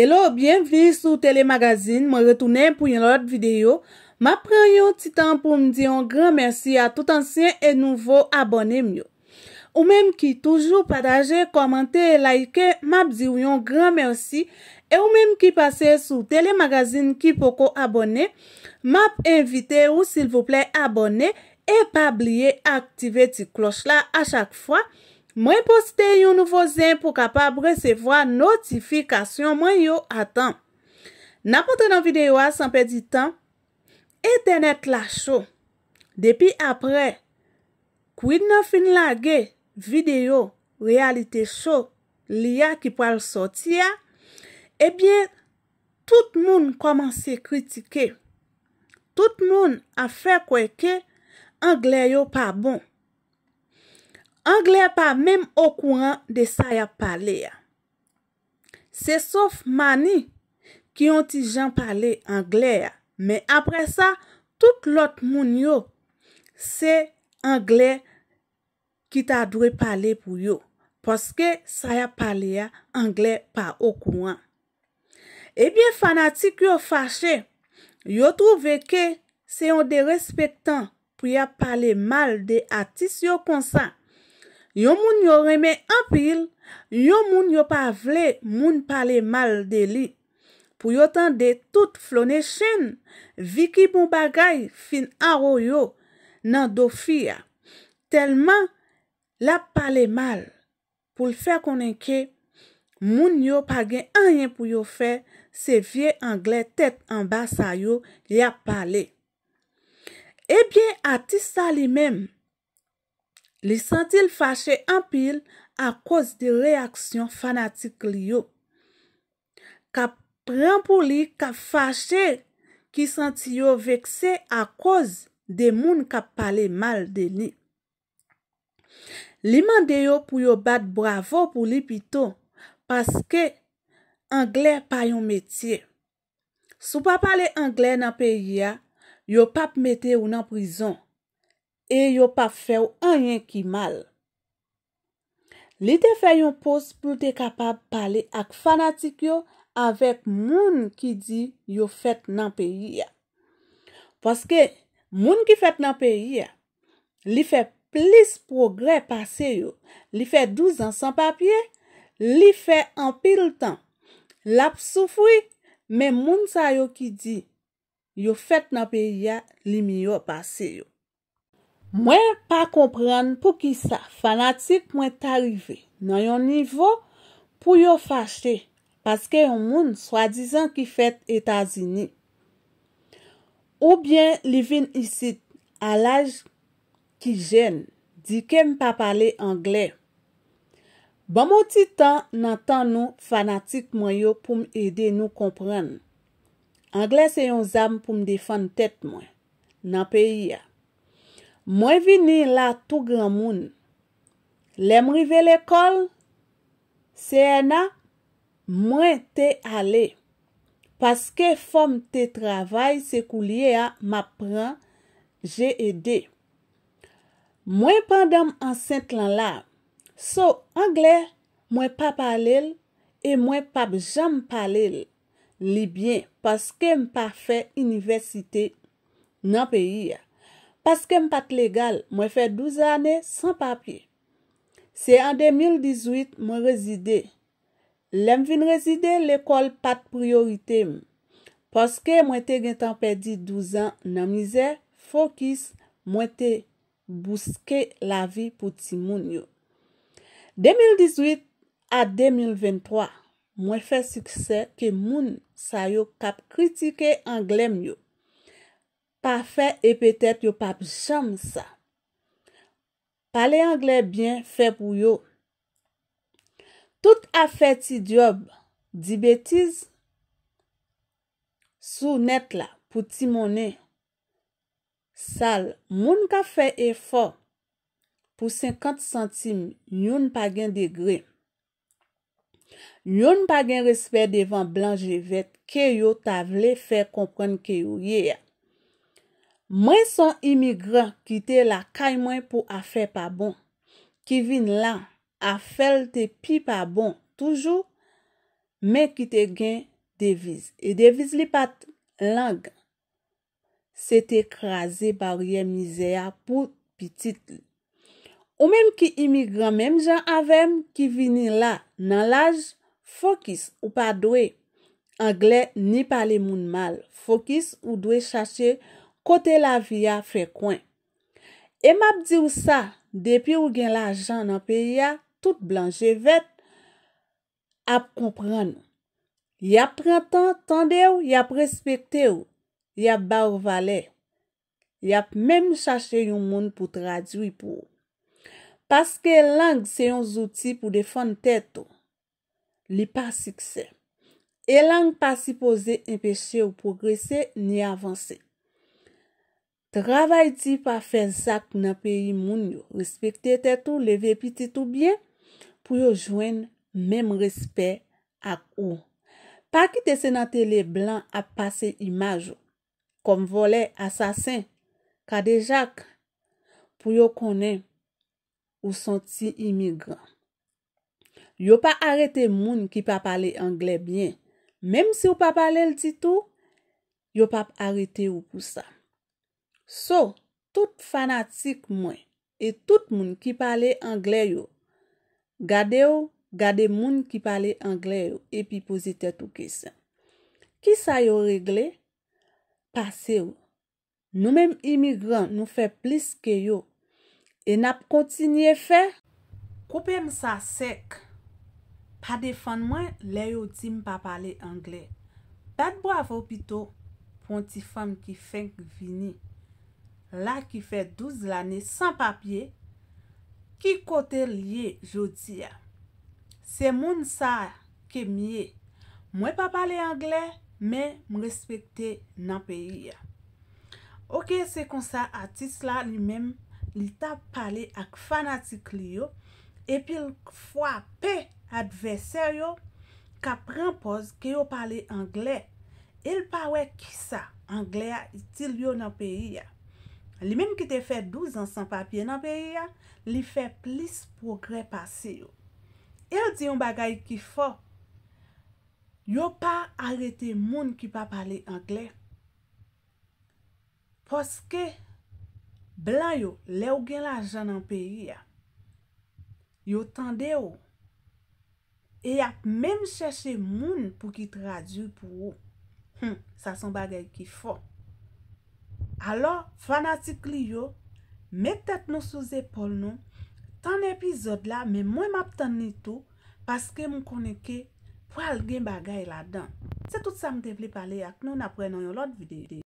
Hello, bienvenue sur telemagazine. Mwen retounen pou yon lot videyo. Mwen pren yon ti tan pou mdi yon gran mersi a tout ansyen e nouvo abonem yo. Ou menm ki toujou pataje, komante, like, mwen di yon gran mersi. E ou menm ki pase sou telemagazine ki poko abonem. Mwen invite ou sil vople abonem. E pa bliye aktive ti kloch la a chak fwa. Mwen poste yon nouvo zin pou kapab resevo a notifikasyon mwen yo atan. Na ponte nan videyo a sanpe di tan, internet la show. Depi apre, kouid nan fin lage videyo, realite show, liya ki pwal soti ya, ebyen, tout moun komanse kritike. Tout moun a fe kweke angle yo pa bon. Anglè pa mèm o kouan de sa ya pale ya. Se sof mani ki yon ti jan pale anglè ya. Mè apre sa, tout lot moun yo se anglè ki ta dwe pale pou yo. Poske sa ya pale ya anglè pa o kouan. Ebyen fanatik yo fache, yo trouve ke se yon de respetan pou ya pale mal de atis yo konsa. Yon moun yo reme anpil, yon moun yo pavle moun pale mal de li. Pou yo tan de tout flone chen, viki mou bagay fin aro yo nan do fia. Telman la pale mal pou l'fè konenke, moun yo pagen anyen pou yo fè se vie angle tet anba sa yo ya pale. Ebyen ati sa li mem. Li santi l fache anpil a koz de reaksyon fanatik li yo. Kap pran pou li, kap fache ki santi yo vekse a koz de moun kap pale mal de li. Li mande yo pou yo bat bravo pou li pito, paske Angle pa yon metye. Sou pa pale Angle nan peyi ya, yo pap metye ou nan prizon. E yo pa fè ou anyen ki mal. Li te fè yon pos pou te kapab pale ak fanatik yo avèk moun ki di yo fèt nan peyi ya. Paske moun ki fèt nan peyi ya, li fè plis progrè pase yo. Li fè 12 ansan papye, li fè an pil tan. Lap soufoui, men moun sa yo ki di yo fèt nan peyi ya, li mi yo pase yo. Mwen pa kompran pou ki sa fanatik mwen tarive nan yon nivou pou yo fachte. Paske yon moun swa dizan ki fet Etasini. Ou byen li vin isi alaj ki jen di kem pa pale Angle. Ban moun ti tan nan tan nou fanatik mwen yo pou m eden nou kompran. Angle se yon zam pou m defan tet mwen nan peyi ya. Mwen vini la tou gran moun. Lem rive l'ekol? Se ena, mwen te ale. Paske fom te travay se kou liye a mapran, jè ede. Mwen pandam ansen tlan la. So, angle mwen pa pale l, e mwen pape jam pale l libyen paske mpa fe universite nan peyi ya. Paske m pat legal, mwen fe 12 ane san papye. Se an 2018 mwen rezide, lèm vin rezide l'ekol pat priorite m. Poske mwen te gen tan pedi 12 an nan mize, fokis mwen te buske la vi pou ti moun yo. 2018 a 2023 mwen fe suksè ke moun sayo kap kritike anglem yo. Pa fe e petet yo pa bicham sa. Pale angle bien, fe pou yo. Tout a fe ti diob, di betiz. Sou net la, pou ti mounen. Sal, moun ka fe e fo. Pou 50 centime, yon pa gen degre. Yon pa gen resper devan blanje vet, ke yo ta vle fe kompren ke yo ye ya. Mwen son imigran ki te la kay mwen pou a fe pa bon, ki vin lan, a fel te pi pa bon toujou, men ki te gen deviz. E deviz li pat lang, se te krasi barye mizeya pou pitit li. Ou menm ki imigran, menm jan avem, ki vin lan nan laj, fokis ou pa dwe angle ni pale moun mal, fokis ou dwe chache, Kote la viya fekwen. E map di ou sa, depi ou gen la jan nan peyi ya, tout blanje vet, ap kompran nou. Yap pran tan, tan de ou, yap respekte ou, yap ba ou vale. Yap menm chache yon moun pou tradwi pou ou. Paske lang se yon zouti pou defon tet ou. Li pa sikse. E lang pa si pose empeshe ou progresse ni avanse. Travay ti pa fen sak na peyi moun yo, respekte te tou, leve pi ti tou byen, pou yo jwen menm respe ak ou. Pa ki te senante le blan ap pase imaj ou, kom vole asasen, ka dejak pou yo konen ou santi imigran. Yo pa arete moun ki pa pale Angle byen, menm si yo pa pale l titou, yo pa parete ou pou sa. So, tout fanatik mwen, e tout moun ki pale Anglè yo, gade yo, gade moun ki pale Anglè yo, epi pozite tou kesen. Ki sa yo regle? Pase yo. Nou men imigran nou fe plis ke yo, e nap kontinye fe. Kopem sa sek, pa defan mwen, le yo tim pa pale Anglè. Pat bo avopito, pon ti fam ki feng vini, La ki fe 12 lane san papye, ki kote liye jodi ya. Se moun sa ke miye, mwen pa pale Angle, men mw respekte nan peyi ya. Ok, se konsa atis la li mem, li ta pale ak fanatik liyo, e pil fwa pe adveser yo, ka prempoz ki yo pale Angle, el pawe ki sa Angle ya iti liyo nan peyi ya. Li menm ki te fè 12 ansan papye nan peyi ya, li fè plis progre pase yo. El di yon bagay ki fò, yo pa arete moun ki pa pale angle. Poske, blan yo le ou gen la jan nan peyi ya, yo tende yo. E ap menm chèche moun pou ki tradu pou yo. Hmm, sa son bagay ki fò. Alo, fanatik li yo, me tet nou sou zepol nou, tan epizod la, me mwen map tan ni tou, paske moun m'm konen ke, pou al gen bagay la dan. Se tout sa moun te vle pale, ak nou na pre nan yon lot vide.